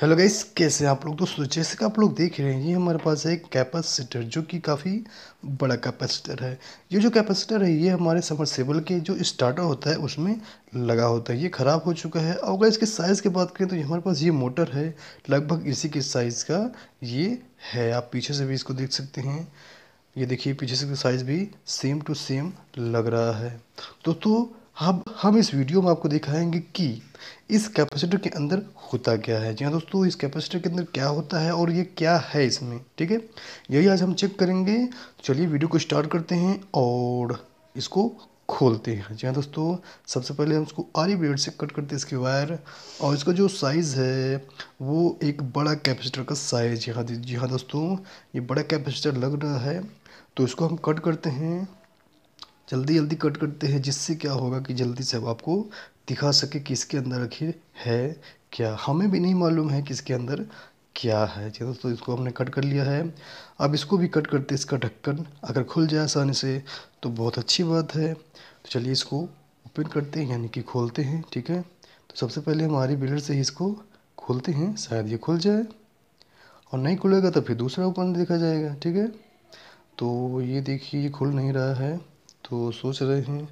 hello guys कैसे आप लोग दोस्तों जैसे कि आप लोग देख रहे हैं ये हमारे पास है कैपेसिटर जो कि काफ़ी बड़ा कैपेसिटर है ये जो कैपेसिटर है ये हमारे समरसेबल के जो स्टार्टर होता है उसमें लगा होता है ये ख़राब हो चुका है और अगर इसके साइज़ की बात करें तो ये हमारे पास ये मोटर है लगभग इसी के साइज़ का ये है आप पीछे से भी इसको देख सकते हैं ये देखिए पीछे से साइज़ भी सेम टू सेम लग रहा है तो तो हम हम इस वीडियो में आपको दिखाएंगे कि इस कैपेसिटर के अंदर होता क्या है जी हाँ दोस्तों इस कैपेसिटर के अंदर क्या होता है और ये क्या है इसमें ठीक है यही आज हम चेक करेंगे चलिए वीडियो को स्टार्ट करते हैं और इसको खोलते हैं जी हाँ दोस्तों सबसे पहले हम इसको आरी ब्लेड से कट करते हैं इसकी वायर और इसका जो साइज़ है वो एक बड़ा कैपेसिटर का साइज़ यहाँ जी हाँ दोस्तों ये बड़ा कैपेसिटर लग रहा है तो इसको हम कट करते हैं जल्दी जल्दी कट करते हैं जिससे क्या होगा कि जल्दी से अब आपको दिखा सके कि इसके अंदर आखिर है क्या हमें भी नहीं मालूम है कि इसके अंदर क्या है चलो तो इसको हमने कट कर लिया है अब इसको भी कट करते इसका ढक्कन अगर खुल जाए आसानी से तो बहुत अच्छी बात है तो चलिए इसको ओपन करते हैं यानी कि खोलते हैं ठीक है तो सबसे पहले हमारी बिलर से ही इसको खोलते हैं शायद ये खुल जाए और नहीं खुलेगा तो फिर दूसरा ओपन देखा जाएगा ठीक है तो ये देखिए ये खुल नहीं रहा है तो सोच रहे हैं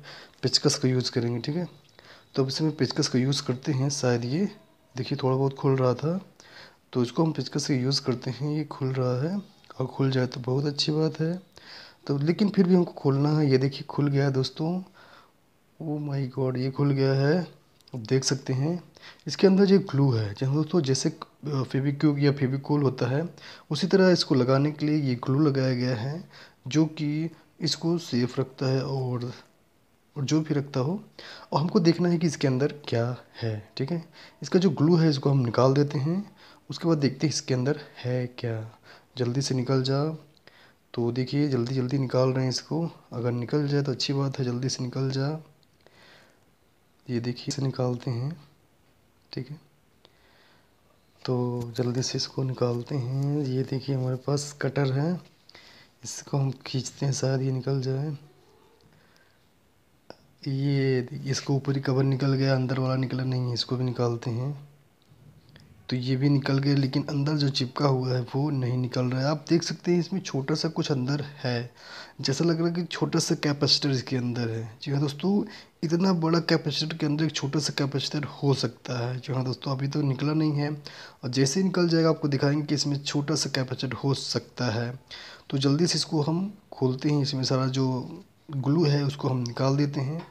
पिचकस का यूज़ करेंगे ठीक है तो अब इसमें पिचकस का यूज़ करते हैं शायद ये देखिए थोड़ा बहुत खुल रहा था तो इसको हम पिचकस से यूज़ करते हैं ये खुल रहा है और खुल जाए तो बहुत अच्छी बात है तो लेकिन फिर भी हमको खोलना है ये देखिए खुल गया है दोस्तों ओ माय गॉड ये खुल गया है आप देख सकते हैं इसके अंदर जो ग्लू है जहाँ दोस्तों जैसे फेविक्यूब या फेविकोल होता है उसी तरह इसको लगाने के लिए ये ग्लू लगाया गया है जो कि इसको सेफ रखता है और और जो भी रखता हो और हमको देखना है कि इसके अंदर क्या है ठीक है इसका जो ग्लू है इसको हम निकाल देते हैं उसके बाद देखते हैं इसके अंदर है क्या जल्दी से निकल जा तो देखिए जल्दी जल्दी निकाल रहे हैं इसको अगर निकल जाए तो अच्छी बात है जल्दी से निकल जा ये देखिए इसे निकालते हैं ठीक है तो जल्दी से इसको निकालते हैं ये देखिए हमारे पास कटर है इसको हम खींचते हैं शायद ये निकल जाए ये इसको ऊपरी कवर निकल गया अंदर वाला निकला नहीं है इसको भी निकालते हैं तो ये भी निकल गए लेकिन अंदर जो चिपका हुआ है वो नहीं निकल रहा है आप देख सकते हैं इसमें छोटा सा कुछ अंदर है जैसा लग रहा है कि छोटा सा कैपेसिटर इसके अंदर है जी हाँ दोस्तों इतना बड़ा कैपेसिटर के अंदर एक छोटा सा कैपेसिटर हो सकता है जी हाँ दोस्तों अभी तो निकला नहीं है और जैसे ही निकल जाएगा आपको दिखाएंगे कि इसमें छोटा सा कैपेसिटर हो सकता है तो जल्दी से इसको हम खोलते हैं इसमें सारा जो ग्लू है उसको हम निकाल देते हैं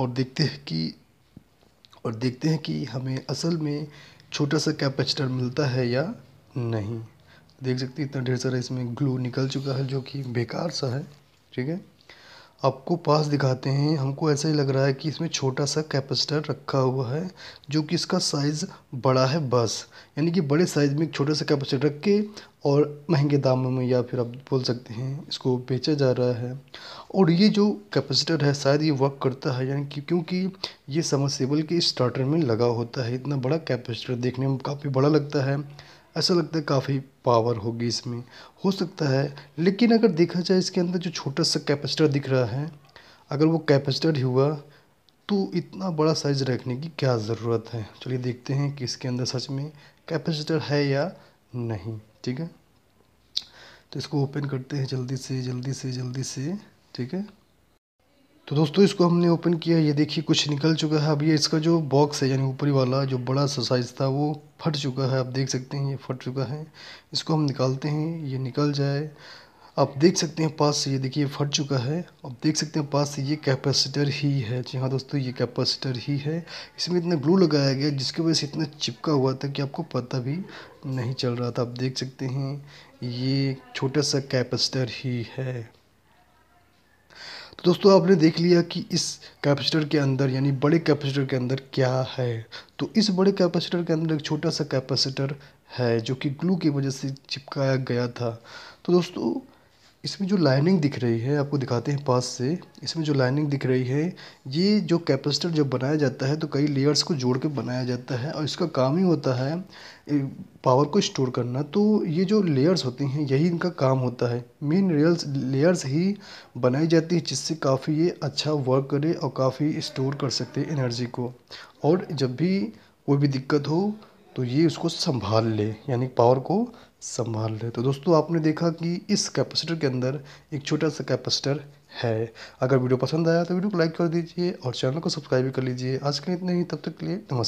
और देखते हैं कि और देखते हैं कि हमें असल में छोटा सा कैपेसिटर मिलता है या नहीं देख सकते इतना ढेर सारा इसमें ग्लू निकल चुका है जो कि बेकार सा है ठीक है आपको पास दिखाते हैं हमको ऐसा ही लग रहा है कि इसमें छोटा सा कैपेसिटर रखा हुआ है जो कि इसका साइज़ बड़ा है बस यानी कि बड़े साइज़ में एक छोटा सा कैपेसिटर रख के और महंगे दामों में या फिर आप बोल सकते हैं इसको बेचा जा रहा है और ये जो कैपेसिटर है शायद ये वर्क करता है यानी कि क्योंकि ये समरसेबल के स्टार्टर में लगा होता है इतना बड़ा कैपेसिटर देखने में काफ़ी बड़ा लगता है ऐसा लगता है काफ़ी पावर होगी इसमें हो सकता है लेकिन अगर देखा जाए इसके अंदर जो छोटा सा कैपेसिटर दिख रहा है अगर वो कैपेसिटर ही हुआ तो इतना बड़ा साइज़ रखने की क्या ज़रूरत है चलिए देखते हैं कि इसके अंदर सच में कैपेसिटर है या नहीं ठीक है तो इसको ओपन करते हैं जल्दी से जल्दी से जल्दी से ठीक है तो दोस्तों इसको हमने ओपन किया ये देखिए कुछ निकल चुका है अब ये इसका जो बॉक्स है यानी ऊपरी वाला जो बड़ा सा साइज़ था वो फट चुका है आप देख सकते हैं ये फट चुका है इसको हम निकालते हैं ये निकल जाए आप देख सकते हैं पास से ये देखिए फट चुका है आप देख सकते हैं पास से ये कैपेसिटर ही है जी हाँ दोस्तों ये कैपेसिटर ही है इसमें इतना ग्लू लगाया गया जिसकी वजह से इतना चिपका हुआ था कि आपको पता भी नहीं चल रहा था आप देख सकते हैं ये छोटा सा कैपेसिटर ही है दोस्तों आपने देख लिया कि इस कैपेसिटर के अंदर यानी बड़े कैपेसिटर के अंदर क्या है तो इस बड़े कैपेसिटर के अंदर एक छोटा सा कैपेसिटर है जो कि ग्लू की वजह से चिपकाया गया था तो दोस्तों इसमें जो लाइनिंग दिख रही है आपको दिखाते हैं पास से इसमें जो लाइनिंग दिख रही है ये जो कैपेसिटर जब बनाया जाता है तो कई लेयर्स को जोड़ के बनाया जाता है और इसका काम ही होता है पावर को स्टोर करना तो ये जो लेयर्स होती हैं यही इनका काम होता है मेन रेयर्स लेयर्स ही बनाई जाती है जिससे काफ़ी ये अच्छा वर्क करे और काफ़ी स्टोर कर सकते हैं एनर्जी को और जब भी कोई भी दिक्कत हो तो ये उसको संभाल ले यानी पावर को संभाल ले तो दोस्तों आपने देखा कि इस कैपेसिटर के अंदर एक छोटा सा कैपेसिटर है अगर वीडियो पसंद आया तो वीडियो को लाइक कर दीजिए और चैनल को सब्सक्राइब भी कर लीजिए आज के लिए इतना ही तब तक के लिए नमस्कार